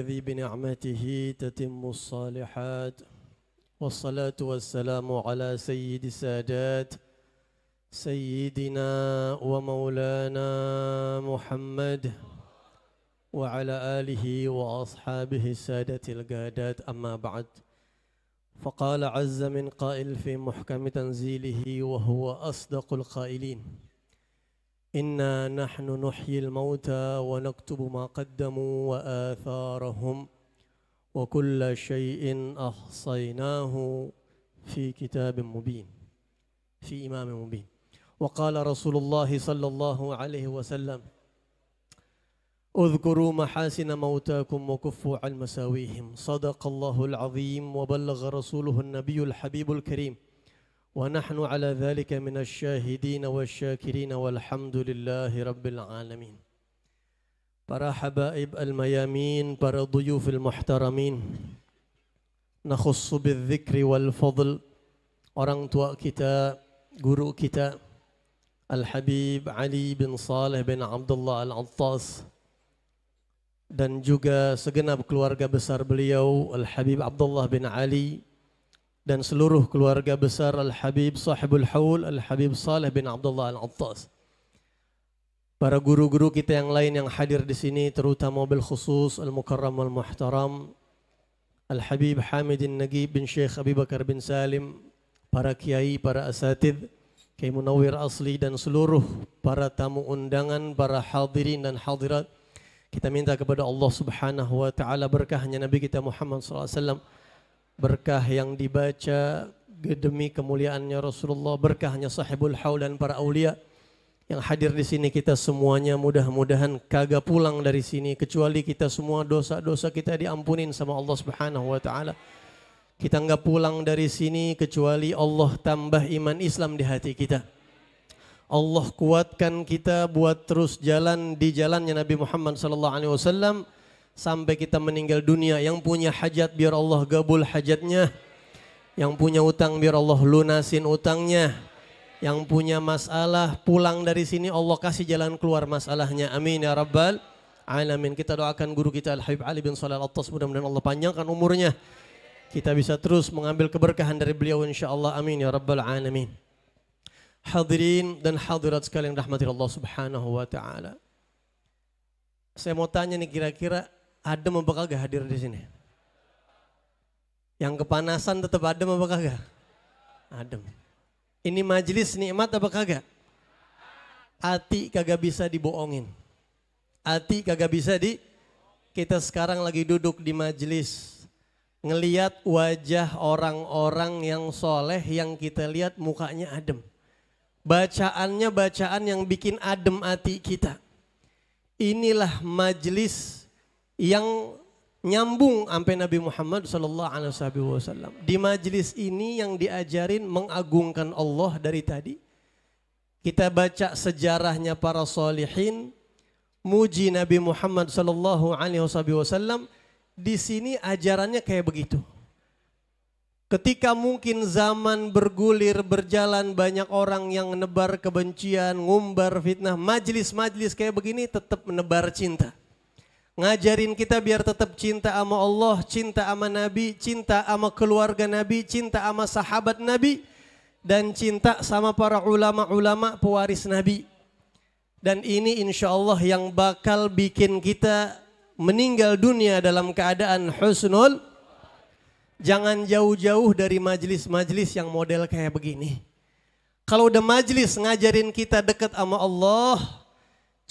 الذي بنعمته تتم الصالحات والصلاة والسلام على سيد السادات سيدنا ومولانا محمد وعلى آله وأصحابه السادة القادات أما بعد فقال عز من قائل في محكم تنزيله وهو أصدق القائلين إنا نحن نحيي الموتى ونكتب ما قدموا وآثارهم وكل شيء أحصيناه في كتاب مبين في إمام مبين وقال رسول الله صلى الله عليه وسلم اذكروا محاسن موتاكم وكفوا عن مساويهم صدق الله العظيم وبلغ رسوله النبي الحبيب الكريم ونحن على ذلك من الشاهدين والشاكرين والحمد لله رب العالمين para حبائب الميامين para ضيوف المحترمين نخص بالذكر والفضل orang كتاب kita كتاب الحبيب علي بن صالح بن عبد الله العطاس dan juga segenap keluarga besar beliau الحبيب عبد الله بن علي dan seluruh keluarga besar Al-Habib Sahibul Haul Al-Habib Saleh bin Abdullah Al-Attas. Para guru-guru kita yang lain yang hadir di sini terutama mobil khusus Al-Mukarram al Muhtaram Al-Habib Hamidin Nagib bin Syekh Habibah Bakar bin Salim, para kiai, para asatid, Kiai Munawir Asli dan seluruh para tamu undangan, para hadirin dan hadirat. Kita minta kepada Allah Subhanahu wa taala berkahnya Nabi kita Muhammad sallallahu alaihi wasallam berkah yang dibaca demi kemuliaannya Rasulullah, berkahnya sahibul haul dan para aulia yang hadir di sini kita semuanya mudah-mudahan kagak pulang dari sini kecuali kita semua dosa-dosa kita diampunin sama Allah Subhanahu wa taala. Kita nggak pulang dari sini kecuali Allah tambah iman Islam di hati kita. Allah kuatkan kita buat terus jalan di jalannya Nabi Muhammad sallallahu alaihi wasallam sampai kita meninggal dunia. Yang punya hajat biar Allah gabul hajatnya. Yang punya utang biar Allah lunasin utangnya. Yang punya masalah pulang dari sini Allah kasih jalan keluar masalahnya. Amin ya rabbal alamin. Kita doakan guru kita Al-Habib Ali bin Shalal al mudah-mudahan Allah panjangkan umurnya. Kita bisa terus mengambil keberkahan dari beliau insyaallah. Amin ya rabbal alamin. Hadirin dan hadirat sekalian rahmatillah Allah Subhanahu wa taala. Saya mau tanya nih kira-kira adem apa kagak hadir di sini? Yang kepanasan tetap adem apa kagak? Adem. Ini majelis nikmat apa kagak? Ati kagak bisa dibohongin. Ati kagak bisa di kita sekarang lagi duduk di majelis ngeliat wajah orang-orang yang soleh yang kita lihat mukanya adem. Bacaannya bacaan yang bikin adem hati kita. Inilah majelis yang nyambung sampai Nabi Muhammad SAW Di majelis ini yang diajarin mengagungkan Allah dari tadi. Kita baca sejarahnya para solihin, muji Nabi Muhammad SAW Di sini ajarannya kayak begitu. Ketika mungkin zaman bergulir, berjalan banyak orang yang nebar kebencian, ngumbar fitnah, majelis-majelis kayak begini tetap menebar cinta ngajarin kita biar tetap cinta sama Allah, cinta sama Nabi, cinta sama keluarga Nabi, cinta sama sahabat Nabi, dan cinta sama para ulama-ulama pewaris Nabi. Dan ini insya Allah yang bakal bikin kita meninggal dunia dalam keadaan husnul. Jangan jauh-jauh dari majlis-majlis yang model kayak begini. Kalau udah majlis ngajarin kita dekat sama Allah,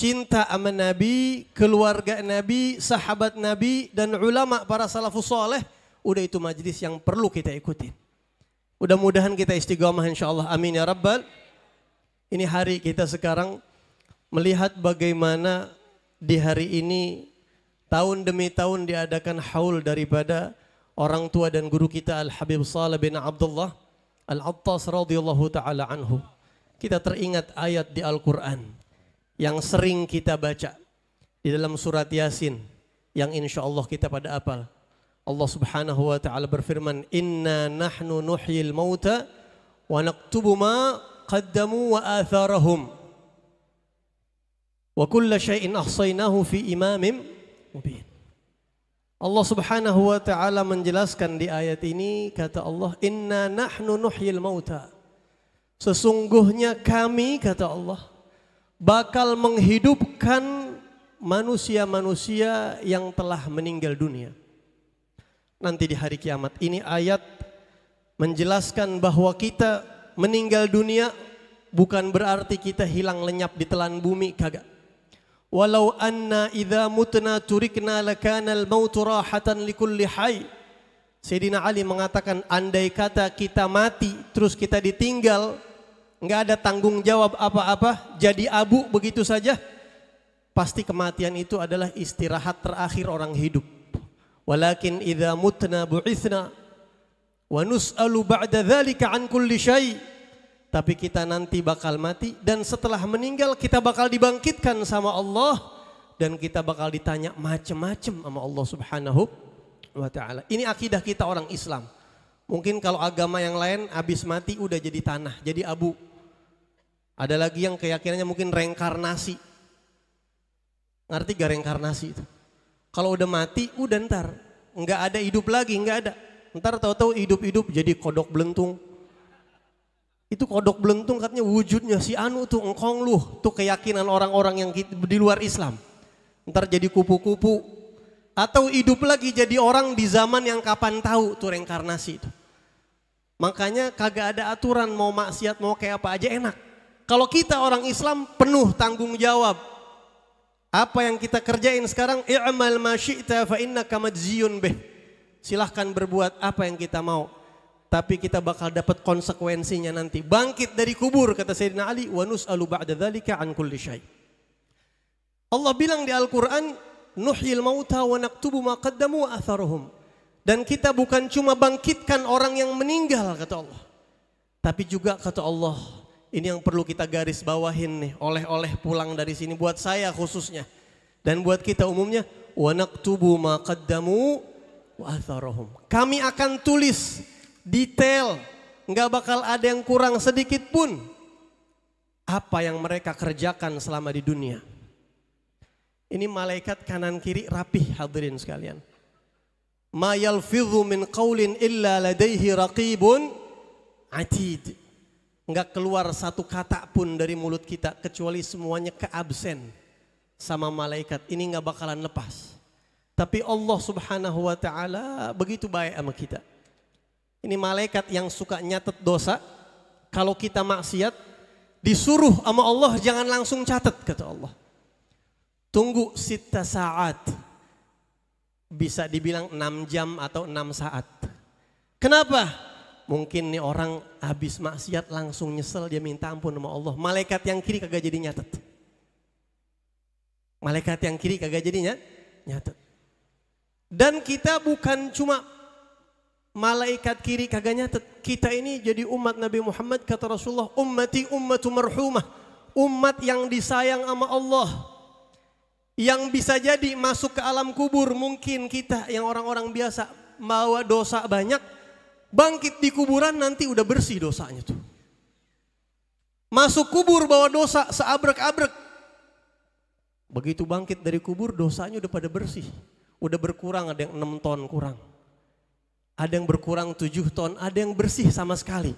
cinta sama Nabi, keluarga Nabi, sahabat Nabi, dan ulama para salafus soleh, udah itu majlis yang perlu kita ikutin. Mudah-mudahan kita istiqomah insya Allah. Amin ya Rabbal. Ini hari kita sekarang melihat bagaimana di hari ini tahun demi tahun diadakan haul daripada orang tua dan guru kita Al-Habib Saleh bin Abdullah Al-Attas radhiyallahu taala anhu. Kita teringat ayat di Al-Qur'an yang sering kita baca di dalam surat Yasin yang insya Allah kita pada apal. Allah Subhanahu wa taala berfirman, "Inna nahnu nuhyil mauta wa naktubu ma qaddamu wa atharahum." Wa kulla syai'in ahsainahu fi imamim mubin. Allah Subhanahu wa taala menjelaskan di ayat ini kata Allah, "Inna nahnu nuhyil mauta." Sesungguhnya kami kata Allah bakal menghidupkan manusia-manusia yang telah meninggal dunia. Nanti di hari kiamat ini ayat menjelaskan bahwa kita meninggal dunia bukan berarti kita hilang lenyap di telan bumi kagak. Walau anna idza mutna turikna lakana al maut rahatan likulli hayy. Sayyidina Ali mengatakan andai kata kita mati terus kita ditinggal nggak ada tanggung jawab apa-apa, jadi abu begitu saja, pasti kematian itu adalah istirahat terakhir orang hidup. Walakin idza mutna bu'ithna wa nus'alu ba'da dzalika an kulli syai. Tapi kita nanti bakal mati dan setelah meninggal kita bakal dibangkitkan sama Allah dan kita bakal ditanya macam-macam sama Allah Subhanahu wa taala. Ini akidah kita orang Islam. Mungkin kalau agama yang lain habis mati udah jadi tanah, jadi abu. Ada lagi yang keyakinannya mungkin reinkarnasi. Ngerti gak reinkarnasi itu? Kalau udah mati, udah ntar. Nggak ada hidup lagi, nggak ada. Ntar tahu-tahu hidup-hidup jadi kodok belentung. Itu kodok belentung katanya wujudnya si Anu tuh engkong lu. Tuh keyakinan orang-orang yang di luar Islam. Ntar jadi kupu-kupu. Atau hidup lagi jadi orang di zaman yang kapan tahu tuh reinkarnasi itu. Makanya kagak ada aturan mau maksiat mau kayak apa aja enak. Kalau kita orang Islam penuh tanggung jawab. Apa yang kita kerjain sekarang? I'mal ma syi'ta fa innaka majziyun bih. Silahkan berbuat apa yang kita mau. Tapi kita bakal dapat konsekuensinya nanti. Bangkit dari kubur kata Sayyidina Ali. Wa nus'alu ba'da dhalika an kulli syai. Allah bilang di Al-Quran. Nuhyil mauta wa naktubu ma qaddamu wa atharuhum. Dan kita bukan cuma bangkitkan orang yang meninggal kata Allah. Tapi juga kata Allah ini yang perlu kita garis bawahin nih, oleh-oleh pulang dari sini buat saya khususnya dan buat kita umumnya wa naktubu ma qaddamu wa Kami akan tulis detail, nggak bakal ada yang kurang sedikit pun apa yang mereka kerjakan selama di dunia. Ini malaikat kanan kiri rapih hadirin sekalian. Ma yalfidhu min qawlin illa ladaihi raqibun atid nggak keluar satu kata pun dari mulut kita kecuali semuanya keabsen sama malaikat ini nggak bakalan lepas tapi Allah subhanahu wa ta'ala begitu baik sama kita ini malaikat yang suka nyatet dosa kalau kita maksiat disuruh sama Allah jangan langsung catat kata Allah tunggu sita saat bisa dibilang enam jam atau enam saat kenapa? Mungkin nih orang habis maksiat langsung nyesel dia minta ampun sama Allah. Malaikat yang kiri kagak jadi nyatet. Malaikat yang kiri kagak jadinya nyatet. Dan kita bukan cuma malaikat kiri kagak nyatet. Kita ini jadi umat Nabi Muhammad kata Rasulullah, ummati ummatu marhumah. Umat yang disayang sama Allah. Yang bisa jadi masuk ke alam kubur mungkin kita yang orang-orang biasa bawa dosa banyak bangkit di kuburan nanti udah bersih dosanya tuh. Masuk kubur bawa dosa seabrek-abrek. Begitu bangkit dari kubur dosanya udah pada bersih. Udah berkurang ada yang 6 ton kurang. Ada yang berkurang 7 ton, ada yang bersih sama sekali.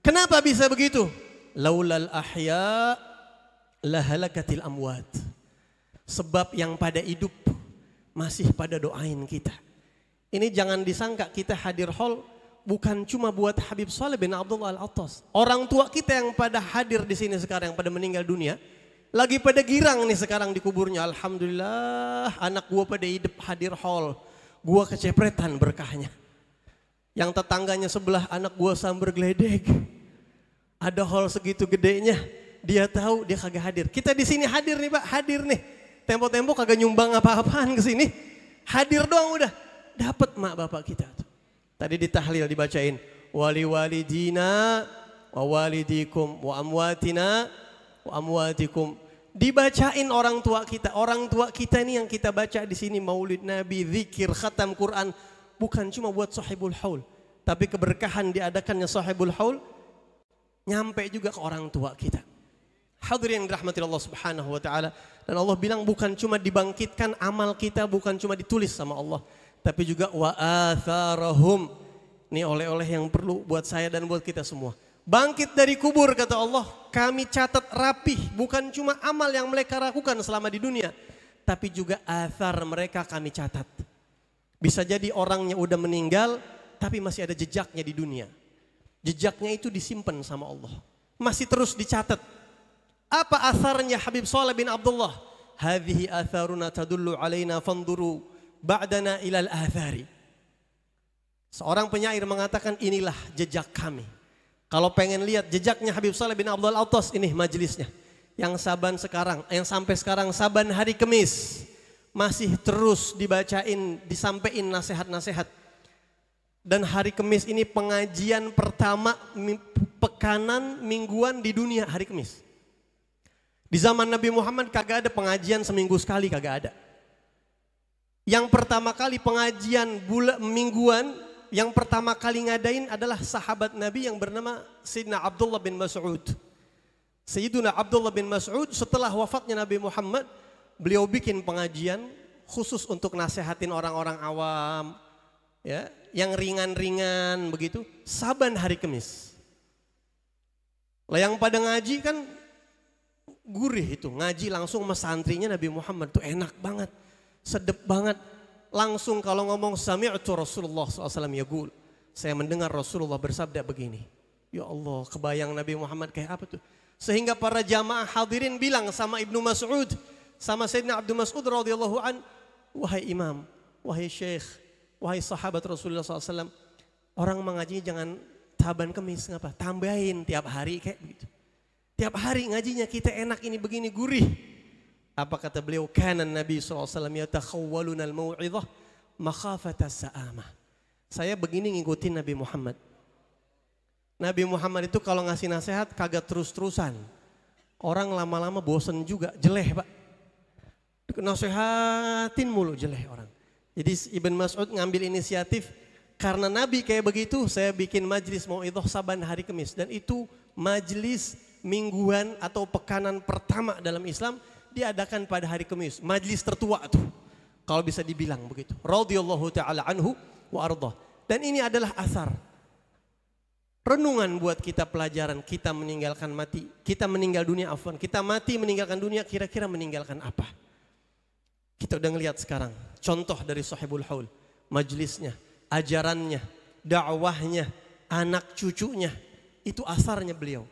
Kenapa bisa begitu? Laulal ahya lahalakatil amwat. Sebab yang pada hidup masih pada doain kita. Ini jangan disangka kita hadir hall bukan cuma buat Habib Saleh bin Abdullah Al-Attas. Orang tua kita yang pada hadir di sini sekarang, yang pada meninggal dunia, lagi pada girang nih sekarang di kuburnya. Alhamdulillah anak gua pada hidup hadir hall. Gua kecepretan berkahnya. Yang tetangganya sebelah anak gua sambar geledek. Ada hall segitu gedenya. Dia tahu dia kagak hadir. Kita di sini hadir nih Pak, hadir nih. Tempo-tempo kagak nyumbang apa-apaan ke sini. Hadir doang udah. Dapat mak bapak kita tuh. Tadi ditahlil dibacain wali walidina wa walidikum wa amwatina wa amwatikum. Dibacain orang tua kita. Orang tua kita ini yang kita baca di sini Maulid Nabi, zikir, khatam Quran bukan cuma buat sahibul haul, tapi keberkahan diadakannya sahibul haul nyampe juga ke orang tua kita. Hadirin yang dirahmati Allah Subhanahu wa taala dan Allah bilang bukan cuma dibangkitkan amal kita bukan cuma ditulis sama Allah tapi juga wa atharahum. Ini oleh-oleh yang perlu buat saya dan buat kita semua. Bangkit dari kubur kata Allah, kami catat rapih bukan cuma amal yang mereka lakukan selama di dunia, tapi juga athar mereka kami catat. Bisa jadi orangnya udah meninggal tapi masih ada jejaknya di dunia. Jejaknya itu disimpan sama Allah. Masih terus dicatat. Apa asarnya Habib Saleh bin Abdullah? Hadhihi atharuna tadullu alaina fanduru ba'dana ilal athari. Seorang penyair mengatakan inilah jejak kami. Kalau pengen lihat jejaknya Habib Saleh bin Abdul Autos ini majelisnya. Yang saban sekarang, yang sampai sekarang saban hari kemis. Masih terus dibacain, disampaikan nasihat-nasihat. Dan hari kemis ini pengajian pertama pekanan mingguan di dunia hari kemis. Di zaman Nabi Muhammad kagak ada pengajian seminggu sekali kagak ada. Yang pertama kali pengajian bulan mingguan yang pertama kali ngadain adalah sahabat Nabi yang bernama Sayyidina Abdullah bin Mas'ud. Sayyidina Abdullah bin Mas'ud setelah wafatnya Nabi Muhammad, beliau bikin pengajian khusus untuk nasehatin orang-orang awam, ya, yang ringan-ringan begitu, saban hari Kamis. Lah yang pada ngaji kan gurih itu, ngaji langsung sama santrinya Nabi Muhammad tuh enak banget sedep banget. Langsung kalau ngomong sami'tu Rasulullah SAW gul. Saya mendengar Rasulullah bersabda begini. Ya Allah, kebayang Nabi Muhammad kayak apa tuh? Sehingga para jamaah hadirin bilang sama Ibnu Mas'ud, sama Sayyidina Abdul Mas'ud radhiyallahu an, wahai imam, wahai syekh, wahai sahabat Rasulullah SAW, orang mengaji jangan taban kemis ngapa? Tambahin tiap hari kayak begitu. Tiap hari ngajinya kita enak ini begini gurih. Apa kata beliau? Kana Nabi SAW yatakhawwaluna al-maw'idhah makhafata sa'ama. Saya begini ngikutin Nabi Muhammad. Nabi Muhammad itu kalau ngasih nasihat kagak terus-terusan. Orang lama-lama bosan juga, jeleh pak. sehatin mulu jeleh orang. Jadi Ibn Mas'ud ngambil inisiatif, karena Nabi kayak begitu saya bikin majlis mau saban hari kemis. Dan itu majlis mingguan atau pekanan pertama dalam Islam diadakan pada hari Kamis, majlis tertua tuh. Kalau bisa dibilang begitu. Radhiyallahu taala anhu wa arda. Dan ini adalah asar. Renungan buat kita pelajaran, kita meninggalkan mati, kita meninggal dunia afwan, kita mati meninggalkan dunia kira-kira meninggalkan apa? Kita udah ngelihat sekarang contoh dari Sahibul Haul, majlisnya, ajarannya, dakwahnya, anak cucunya, itu asarnya beliau.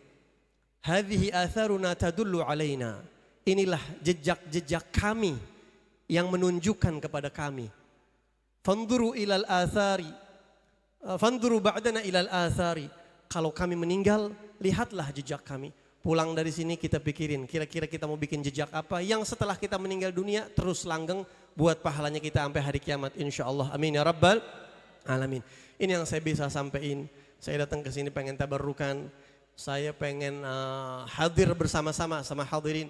Hadhihi atharuna tadullu alaina inilah jejak-jejak kami yang menunjukkan kepada kami. Fanduru ilal athari. Eh, Fanduru ba'dana ilal athari. Kalau kami meninggal, lihatlah jejak kami. Pulang dari sini kita pikirin, kira-kira kita mau bikin jejak apa yang setelah kita meninggal dunia terus langgeng buat pahalanya kita sampai hari kiamat insya Allah. Amin ya rabbal alamin. Ini yang saya bisa sampaikan. Saya datang ke sini pengen tabarukan. Saya pengen uh, hadir bersama-sama sama hadirin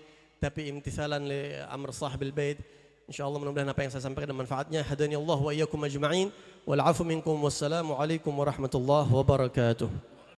tapi imtisalan li amr sahib al-bait insyaallah mudah-mudahan apa yang saya sampaikan dan manfaatnya hadani Allah wa iyyakum ajma'in wal afu minkum wassalamu alaikum warahmatullahi wabarakatuh